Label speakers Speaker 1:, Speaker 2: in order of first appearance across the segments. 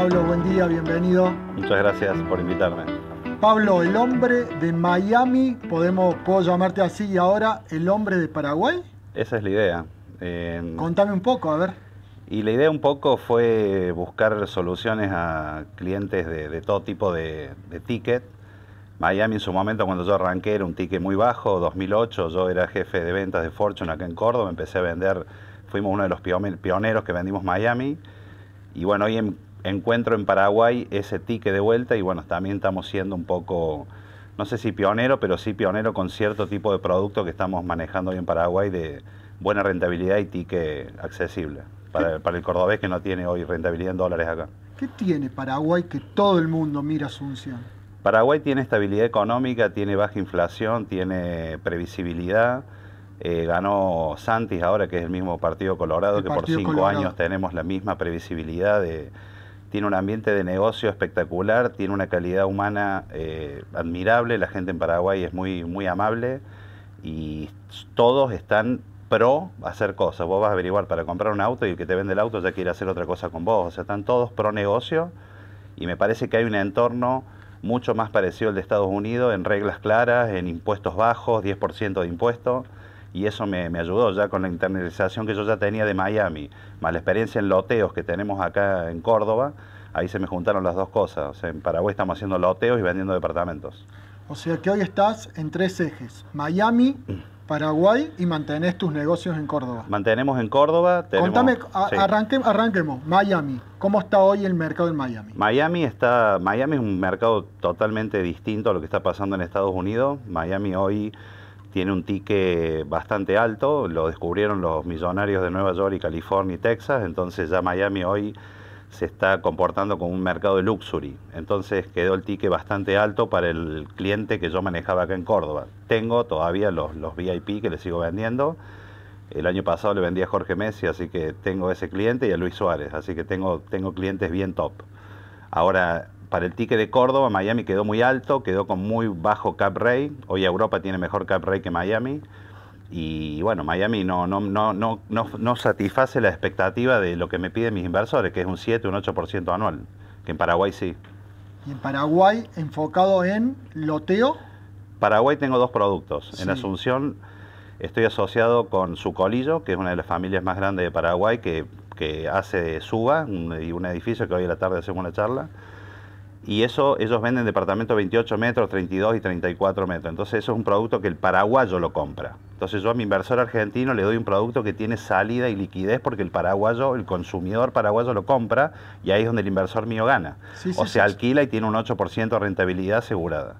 Speaker 1: Pablo, buen día, bienvenido.
Speaker 2: Muchas gracias por invitarme.
Speaker 1: Pablo, el hombre de Miami, podemos, puedo llamarte así y ahora el hombre de Paraguay.
Speaker 2: Esa es la idea. Eh, Contame
Speaker 1: un poco, a ver.
Speaker 2: Y la idea un poco fue buscar soluciones a clientes de, todo tipo de, de ticket. Miami en su momento cuando yo arranqué era un ticket muy bajo, 2008 yo era jefe de ventas de Fortune acá en Córdoba, empecé a vender, fuimos uno de los pioneros que vendimos Miami y bueno, hoy en encuentro en Paraguay ese tique de vuelta y bueno, también estamos siendo un poco, no sé si pionero, pero sí pionero con cierto tipo de producto que estamos manejando hoy en Paraguay de buena rentabilidad y tique accesible para, el cordobés que no tiene hoy rentabilidad en dólares acá.
Speaker 1: ¿Qué tiene Paraguay que todo el mundo mira Asunción?
Speaker 2: Paraguay tiene estabilidad económica, tiene baja inflación, tiene previsibilidad. Eh, ganó Santis ahora, que es el mismo Partido Colorado, que por cinco años tenemos la misma previsibilidad de tiene un ambiente de negocio espectacular, tiene una calidad humana eh, admirable, la gente en Paraguay es muy, muy amable y todos están pro hacer cosas. Vos vas a averiguar para comprar un auto y el que te vende el auto ya quiere hacer otra cosa con vos. O sea, están todos pro negocio y me parece que hay un entorno mucho más parecido al de Estados Unidos en reglas claras, en impuestos bajos, 10% de impuesto y eso me, ayudó ya con la internalización que yo ya tenía de Miami, más la experiencia en loteos que tenemos acá en Córdoba, ahí se me juntaron las dos cosas. O sea, en Paraguay estamos haciendo loteos y vendiendo departamentos.
Speaker 1: O sea que hoy estás en tres ejes, Miami, mm. Paraguay y mantenés tus negocios en Córdoba.
Speaker 2: Mantenemos en Córdoba. Contame,
Speaker 1: arranquemos, Miami. ¿Cómo está hoy el mercado en Miami?
Speaker 2: Miami, está, Miami es un mercado totalmente distinto a lo que está pasando en Estados Unidos. Miami hoy tiene un ticket bastante alto, lo descubrieron los millonarios de Nueva York y California y Texas, entonces ya Miami hoy se está comportando como un mercado de luxury, entonces quedó el ticket bastante alto para el cliente que yo manejaba acá en Córdoba. Tengo todavía los, los VIP que le sigo vendiendo, el año pasado le vendí a Jorge Messi, así que tengo ese cliente y a Luis Suárez, así que tengo, tengo clientes bien top. Ahora, para el ticket de Córdoba, Miami quedó muy alto, quedó con muy bajo cap rate. Hoy Europa tiene mejor cap rate que Miami. Y bueno, Miami no, no, satisface la expectativa de lo que me piden mis inversores, que es un 7, un 8% anual, que en Paraguay sí.
Speaker 1: ¿Y en Paraguay enfocado en loteo?
Speaker 2: Paraguay tengo dos productos. En Asunción estoy asociado con Sucolillo, que es una de las familias más grandes de Paraguay, que, hace suba, y un edificio que hoy a la tarde hacemos una charla y eso ellos venden departamentos 28 metros, 32 y 34 metros. Entonces eso es un producto que el paraguayo lo compra. Entonces yo a mi inversor argentino le doy un producto que tiene salida y liquidez porque el paraguayo, el consumidor paraguayo lo compra y ahí es donde el inversor mío gana. o sea, se alquila y tiene un 8% de rentabilidad asegurada.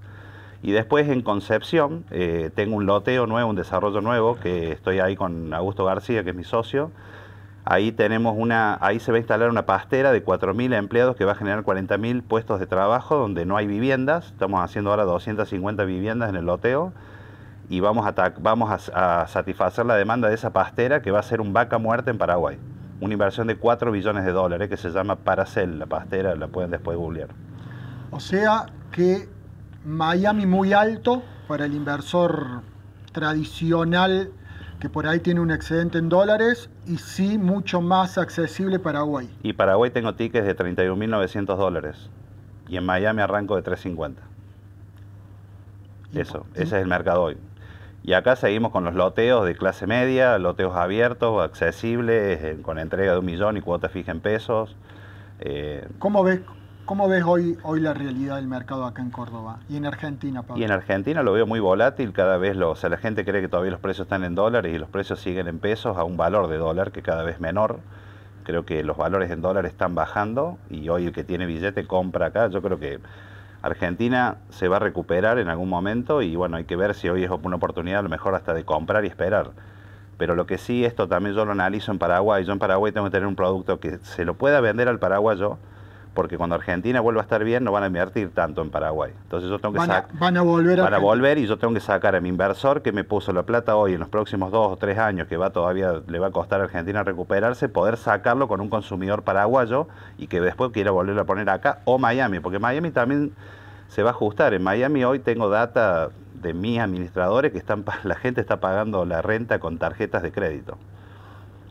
Speaker 2: Y después en Concepción eh, tengo un loteo nuevo, un desarrollo nuevo que estoy ahí con Augusto García, que es mi socio Ahí, tenemos una, ahí se va a instalar una pastera de 4.000 empleados que va a generar 40.000 puestos de trabajo donde no hay viviendas. Estamos haciendo ahora 250 viviendas en el loteo y vamos, a, vamos a, satisfacer la demanda de esa pastera que va a ser un vaca muerta en Paraguay. Una inversión de 4 billones de dólares que se llama Paracel, la pastera, la pueden después googlear.
Speaker 1: O sea que Miami muy alto para el inversor tradicional que por ahí tiene un excedente en dólares y sí mucho más accesible Paraguay.
Speaker 2: Y Paraguay tengo tickets de 31.900 dólares y en Miami arranco de 3.50. Eso, ese es el mercado hoy. Y acá seguimos con los loteos de clase media, loteos abiertos, accesibles, con entrega de un millón y cuota fija en pesos. Eh,
Speaker 1: ¿Cómo ves ¿Cómo ves hoy, hoy la realidad del mercado acá en Córdoba y en Argentina, Pablo? Y en
Speaker 2: Argentina lo veo muy volátil, cada vez lo, o sea, la gente cree que todavía los precios están en dólares y los precios siguen en pesos a un valor de dólar que cada vez menor. Creo que los valores en dólares están bajando y hoy el que tiene billete compra acá. Yo creo que Argentina se va a recuperar en algún momento y bueno, hay que ver si hoy es una oportunidad a lo mejor hasta de comprar y esperar. Pero lo que sí, esto también yo lo analizo en Paraguay. Yo en Paraguay tengo que tener un producto que se lo pueda vender al paraguayo porque cuando Argentina vuelva a estar bien no van a invertir tanto en Paraguay. Entonces yo tengo que sacar...
Speaker 1: van a volver a van a volver
Speaker 2: y yo tengo que sacar a mi inversor que me puso la plata hoy en los próximos dos o tres años que va todavía le va a costar a Argentina recuperarse, poder sacarlo con un consumidor paraguayo y que después quiera volverlo a poner acá o Miami, porque Miami también se va a ajustar. En Miami hoy tengo data de mis administradores que están la gente está pagando la renta con tarjetas de crédito.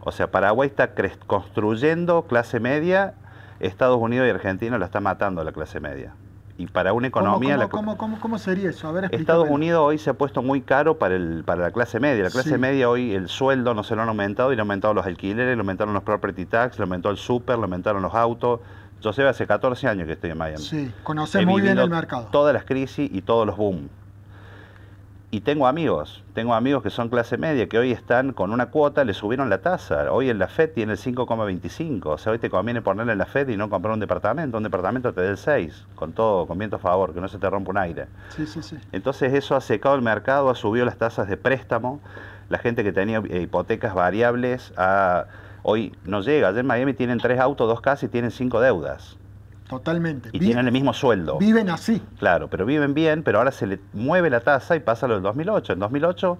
Speaker 2: O sea, Paraguay está construyendo clase media Estados Unidos y Argentina la está matando a la clase media. Y para una economía...
Speaker 1: ¿Cómo, sería eso? Estados
Speaker 2: Unidos hoy se ha puesto muy caro para, el, para la clase media. La clase media hoy el sueldo no se lo han aumentado y le han aumentado los alquileres, le aumentaron los property tax, le aumentó el super, le aumentaron los autos. Yo sé, hace 14 años que estoy en Miami. Sí,
Speaker 1: conoce muy bien el mercado.
Speaker 2: Todas las crisis y todos los boom. Y tengo amigos, tengo amigos que son clase media, que hoy están con una cuota, le subieron la tasa. Hoy en la FED tiene el 5,25. O sea, hoy te conviene ponerle en la FED y no comprar un departamento. Un departamento te dé el 6, con todo, con viento a favor, que no se te rompa un aire. Sí, sí, sí. Entonces eso ha secado el mercado, ha subido las tasas de préstamo. La gente que tenía eh, hipotecas variables a hoy no llega. Ayer en Miami tienen tres autos, dos casas y tienen cinco deudas.
Speaker 1: Totalmente.
Speaker 2: Y tienen el mismo sueldo. Viven así. Claro, pero viven bien, pero ahora se le mueve la tasa y pasa lo del 2008. En 2008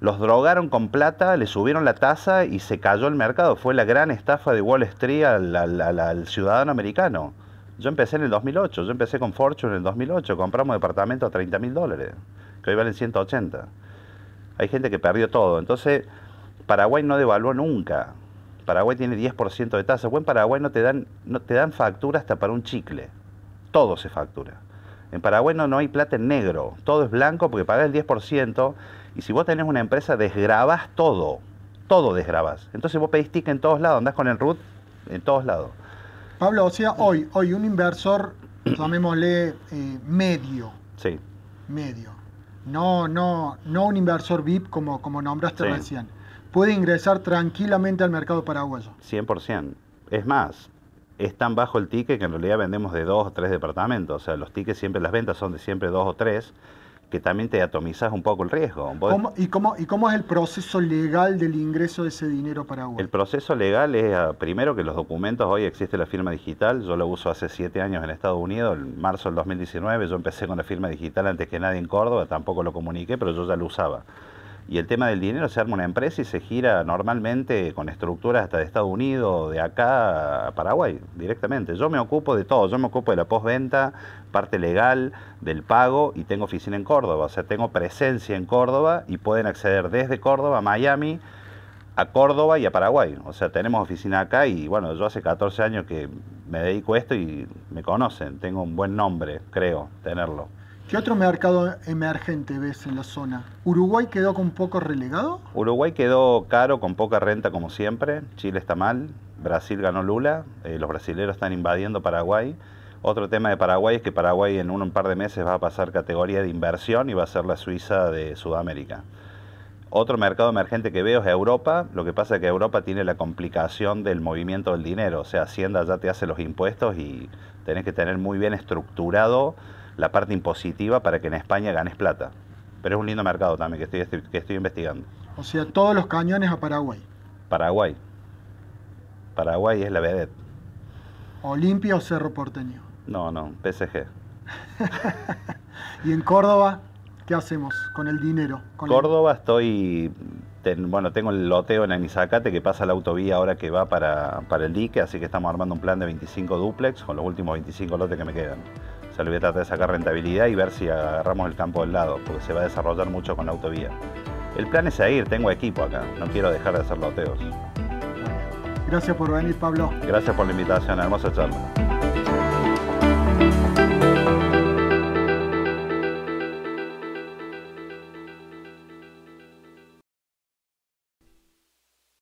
Speaker 2: los drogaron con plata, le subieron la tasa y se cayó el mercado. Fue la gran estafa de Wall Street al, ciudadano americano. Yo empecé en el 2008, yo empecé con Fortune en el 2008, compramos departamento a 30 mil dólares, que hoy valen 180. Hay gente que perdió todo. Entonces, Paraguay no devaluó nunca. Paraguay tiene 10% de tasa. en Paraguay no te dan, te dan factura hasta para un chicle. Todo se factura. En Paraguay no, hay plata en negro, todo es blanco porque pagás el 10% y si vos tenés una empresa desgrabás todo, todo desgrabás. Entonces vos pedís ticket en todos lados, andás con el RUT en todos lados.
Speaker 1: Pablo, o sea, hoy, hoy un inversor, tomémosle eh, medio. Sí. Medio. No, no, no un inversor VIP como, como nombraste sí. recién puede ingresar tranquilamente al mercado paraguayo.
Speaker 2: 100%. Es más, es tan bajo el ticket que en realidad vendemos de dos o tres departamentos. O sea, los tickets siempre, las ventas son de siempre dos o tres, que también te atomizas un poco el riesgo.
Speaker 1: y, cómo, es el proceso legal del ingreso de ese dinero paraguayo?
Speaker 2: El proceso legal es, ah, primero, que los documentos, hoy existe la firma digital, yo lo uso hace siete años en Estados Unidos, en marzo del 2019, yo empecé con la firma digital antes que nadie en Córdoba, tampoco lo comuniqué, pero yo ya lo usaba y el tema del dinero se arma una empresa y se gira normalmente con estructuras hasta de Estados Unidos, de acá a Paraguay, directamente. Yo me ocupo de todo, yo me ocupo de la postventa, parte legal, del pago y tengo oficina en Córdoba, o sea, tengo presencia en Córdoba y pueden acceder desde Córdoba a Miami a Córdoba y a Paraguay. O sea, tenemos oficina acá y bueno, yo hace 14 años que me dedico a esto y me conocen, tengo un buen nombre, creo, tenerlo.
Speaker 1: ¿Qué otro mercado emergente ves en la zona? ¿Uruguay quedó con poco relegado?
Speaker 2: Uruguay quedó caro, con poca renta como siempre. Chile está mal. Brasil ganó Lula. Eh, los brasileros están invadiendo Paraguay. Otro tema de Paraguay es que Paraguay en un, un par de meses va a pasar categoría de inversión y va a ser la Suiza de Sudamérica. Otro mercado emergente que veo es Europa. Lo que pasa es que Europa tiene la complicación del movimiento del dinero. O sea, Hacienda ya te hace los impuestos y tenés que tener muy bien estructurado la parte impositiva para que en España ganes plata. Pero es un lindo mercado también que estoy, este, que estoy investigando.
Speaker 1: O sea, todos los cañones a Paraguay.
Speaker 2: Paraguay. Paraguay es la vedette.
Speaker 1: ¿Olimpia o Cerro Porteño?
Speaker 2: No, no, PSG.
Speaker 1: ¿Y en Córdoba qué hacemos con el dinero? Con
Speaker 2: Córdoba estoy, bueno, tengo el loteo en Anisacate que pasa la autovía ahora que va para, para el dique, así que estamos armando un plan de 25 duplex con los últimos 25 lotes que me quedan. Se le voy a tratar de sacar rentabilidad y ver si agarramos el campo del lado, porque se va a desarrollar mucho con la autovía. El plan es seguir, tengo equipo acá, no quiero dejar de hacer loteos.
Speaker 1: Gracias por venir, Pablo.
Speaker 2: Gracias por la invitación, hermosa charla.